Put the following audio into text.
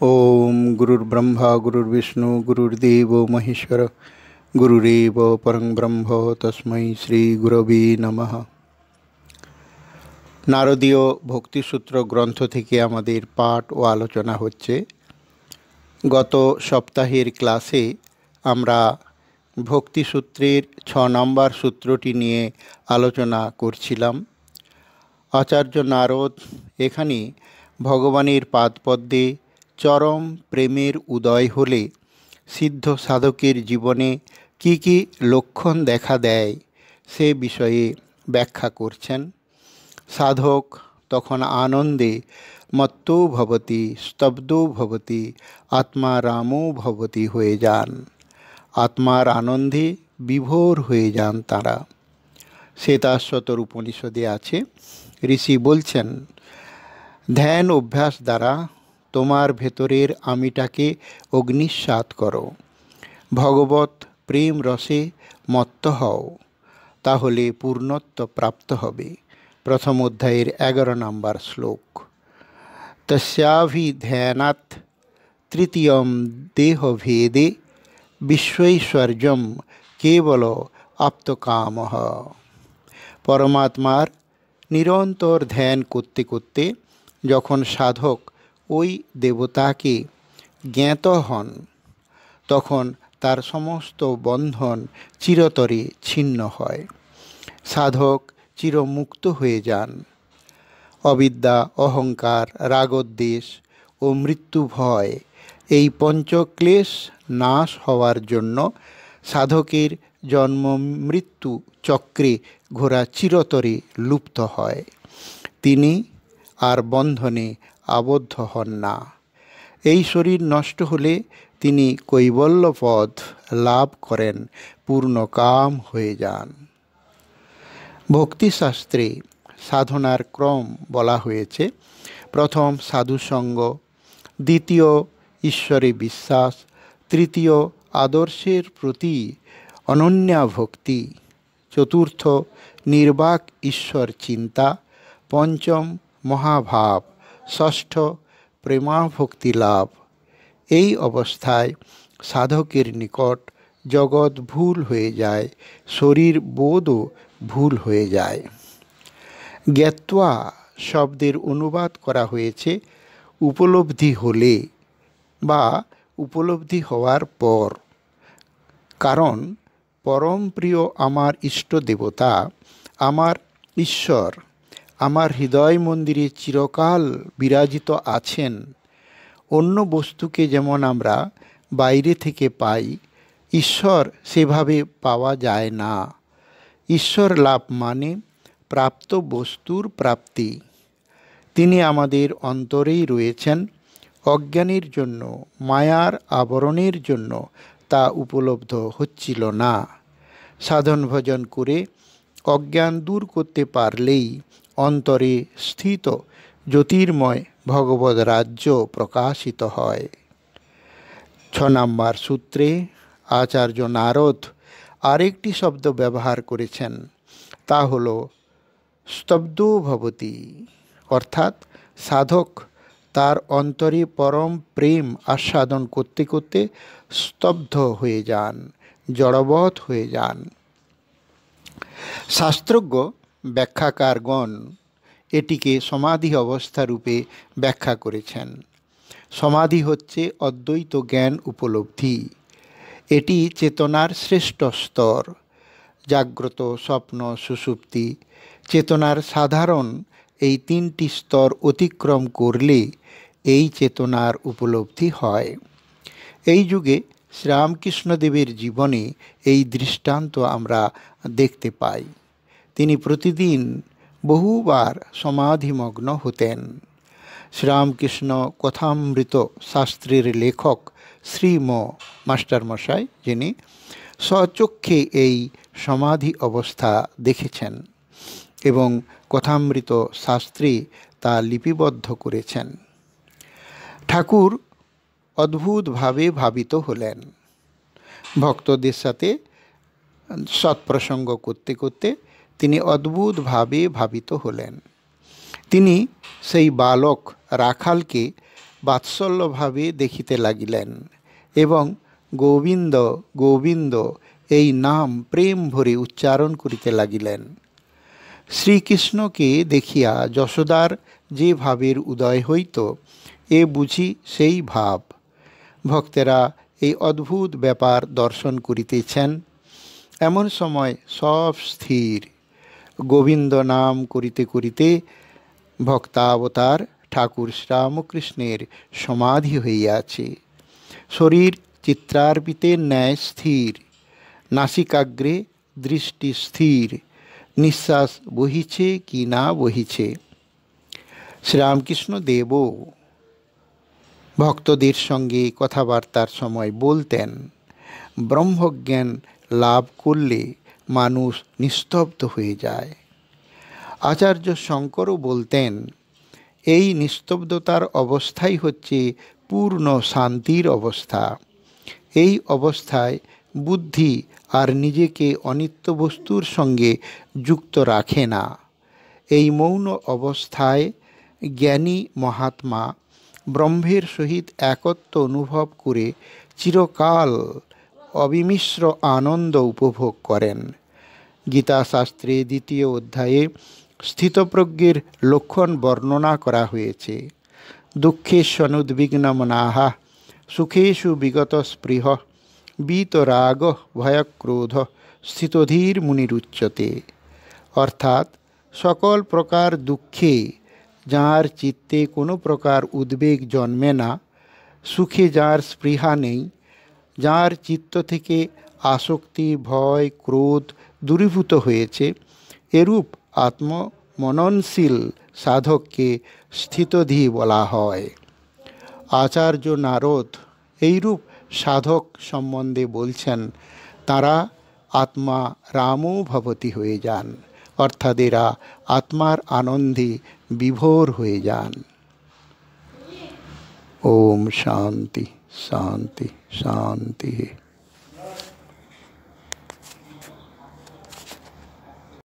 ওম গুরুর গুরুর गुरुर्ब्रह्मा गुरुर्विष्णु गुरुर्देवो महेश्वर गुरुरेव পরং ব্রহ্ম তস্মৈ গুরবী নমঃ নারদীয় ভক্তিসূত্র গ্রন্থ থেকে আমাদের পাঠ ও আলোচনা হচ্ছে গত সপ্তাহের ক্লাসে আমরা ভক্তিসূত্রের ছ নম্বর সূত্রটি নিয়ে আলোচনা করছিলাম আচার্য নারদ এখানে ভগবানের পাদপদ্মে চরম প্রেমের উদয় হলে সিদ্ধ সাধকের জীবনে কি কি লক্ষণ দেখা দেয় সে বিষয়ে ব্যাখ্যা করছেন সাধক তখন আনন্দে মত্তো ভবতি স্তব্ধও ভবতি আত্মারামও রামও ভবতি হয়ে যান আত্মার আনন্দে বিভোর হয়ে যান তারা শ্বেতাশ্বতর উপনিষদে আছে ঋষি বলছেন ধ্যান অভ্যাস দ্বারা তোমার ভেতরের আমিটাকে অগ্নিস্বাত করো ভগবত প্রেম রসে মত্ত হও তাহলে পূর্ণত্ব প্রাপ্ত হবে প্রথম অধ্যায়ের এগারো নম্বর শ্লোক তস্যাভিধ্যানাথ তৃতীয়ম দেহভেদে বিশ্বৈশ্বর্যম কেবল আপ্তকাম পরমাত্মার নিরন্তর ধ্যান করতে করতে যখন সাধক ওই দেবতাকে জ্ঞাত হন তখন তার সমস্ত বন্ধন চিরতরে ছিন্ন হয় সাধক চিরমুক্ত হয়ে যান অবিদ্যা অহংকার রাগদ্বেষ ও মৃত্যু ভয় এই পঞ্চক্লেশ নাশ হওয়ার জন্য সাধকের জন্ম মৃত্যু চক্রে ঘোরা চিরতরে লুপ্ত হয় তিনি আর বন্ধনে আবদ্ধ হন না এই শরীর নষ্ট হলে তিনি কৈবল্য লাভ করেন পূর্ণ কাম হয়ে যান ভক্তিশাস্ত্রে সাধনার ক্রম বলা হয়েছে প্রথম সাধুসঙ্গ দ্বিতীয় ঈশ্বরে বিশ্বাস তৃতীয় আদর্শের প্রতি অনন্যা ভক্তি চতুর্থ নির্বাক ঈশ্বর চিন্তা পঞ্চম মহাভাব ষষ্ঠ প্রেমাভক্তি লাভ এই অবস্থায় সাধকের নিকট জগৎ ভুল হয়ে যায় শরীর বোধও ভুল হয়ে যায় জ্ঞাত্বা শব্দের অনুবাদ করা হয়েছে উপলব্ধি হলে বা উপলব্ধি হওয়ার পর কারণ পরম প্রিয় আমার ইষ্ট দেবতা আমার ঈশ্বর আমার হৃদয় মন্দিরে চিরকাল বিরাজিত আছেন অন্য বস্তুকে যেমন আমরা বাইরে থেকে পাই ঈশ্বর সেভাবে পাওয়া যায় না ঈশ্বর লাভ মানে প্রাপ্ত বস্তুর প্রাপ্তি তিনি আমাদের অন্তরেই রয়েছেন অজ্ঞানের জন্য মায়ার আবরণের জন্য তা উপলব্ধ হচ্ছিল না সাধন ভজন করে অজ্ঞান দূর করতে পারলেই অন্তরে স্থিত জ্যোতির্ময় ভগবত রাজ্য প্রকাশিত হয় ছ নম্বর সূত্রে আচার্য নারদ আরেকটি শব্দ ব্যবহার করেছেন তা হল স্তব্ধ অর্থাৎ সাধক তার অন্তরে পরম প্রেম আস্বাদন করতে করতে স্তব্ধ হয়ে যান জড়বৎ হয়ে যান শাস্ত্রজ্ঞ ব্যাখ্যাকারগণ এটিকে সমাধি অবস্থারূপে ব্যাখ্যা করেছেন সমাধি হচ্ছে অদ্বৈত জ্ঞান উপলব্ধি এটি চেতনার শ্রেষ্ঠ স্তর জাগ্রত স্বপ্ন সুসুপ্তি চেতনার সাধারণ এই তিনটি স্তর অতিক্রম করলে এই চেতনার উপলব্ধি হয় এই যুগে শ্রীরামকৃষ্ণদেবের জীবনে এই দৃষ্টান্ত আমরা দেখতে পাই তিনি প্রতিদিন বহুবার সমাধিমগ্ন হতেন শ্রীরামকৃষ্ণ কথামৃত শাস্ত্রের লেখক শ্রীম মাস্টারমশাই যিনি স্বচক্ষে এই সমাধি অবস্থা দেখেছেন এবং কথামৃত শাস্ত্রী তা লিপিবদ্ধ করেছেন ঠাকুর অদ্ভুতভাবে ভাবিত হলেন ভক্তদের সাথে সৎপ্রসঙ্গ করতে করতে তিনি অদ্ভুতভাবে ভাবিত হলেন তিনি সেই বালক রাখালকে বাৎসল্যভাবে দেখিতে লাগিলেন এবং গোবিন্দ গোবিন্দ এই নাম প্রেম ভরে উচ্চারণ করিতে লাগিলেন শ্রীকৃষ্ণকে দেখিয়া যশোদার যে ভাবের উদয় হইত এ বুঝি সেই ভাব ভক্তেরা এই অদ্ভুত ব্যাপার দর্শন করিতেছেন এমন সময় সব স্থির গোবিন্দ নাম করিতে করিতে ভক্তাবতার ঠাকুর শ্রীরামকৃষ্ণের সমাধি হইয়াছে শরীর চিত্রার্পিতে ন্যায় স্থির নাসিকাগ্রে দৃষ্টি স্থির নিঃশ্বাস বহিছে কি না বহিছে শ্রীরামকৃষ্ণ দেব ভক্তদের সঙ্গে কথাবার্তার সময় বলতেন ব্রহ্মজ্ঞান লাভ করলে মানুষ নিস্তব্ধ হয়ে যায় আচার্য শঙ্করও বলতেন এই নিস্তব্ধতার অবস্থাই হচ্ছে পূর্ণ শান্তির অবস্থা এই অবস্থায় বুদ্ধি আর নিজেকে অনিত্য বস্তুর সঙ্গে যুক্ত রাখে না এই মৌন অবস্থায় জ্ঞানী মহাত্মা ব্রহ্মের সহিত একত্ব অনুভব করে চিরকাল অবিমিশ্র আনন্দ উপভোগ করেন গীতাশাস্ত্রে দ্বিতীয় অধ্যায়ে স্থিতপ্রজ্ঞের লক্ষণ বর্ণনা করা হয়েছে মনাহা সুখেষু বিগত স্পৃহ বীতরাগ ভয়ক্রোধ স্থিতধীর উচ্চতে অর্থাৎ সকল প্রকার দুঃখে যার চিত্তে কোনো প্রকার উদ্বেগ জন্মে না সুখে যার স্পৃহা নেই যার চিত্ত থেকে আসক্তি ভয় ক্রোধ দূরীভূত হয়েছে এরূপ আত্মমননশীল সাধককে স্থিতধি বলা হয় আচার্য নারদ এইরূপ সাধক সম্বন্ধে বলছেন তারা আত্মা রামও ভবতী হয়ে যান অর্থাৎ এরা আত্মার আনন্দে বিভোর হয়ে যান ওম শান্তি शांति शांति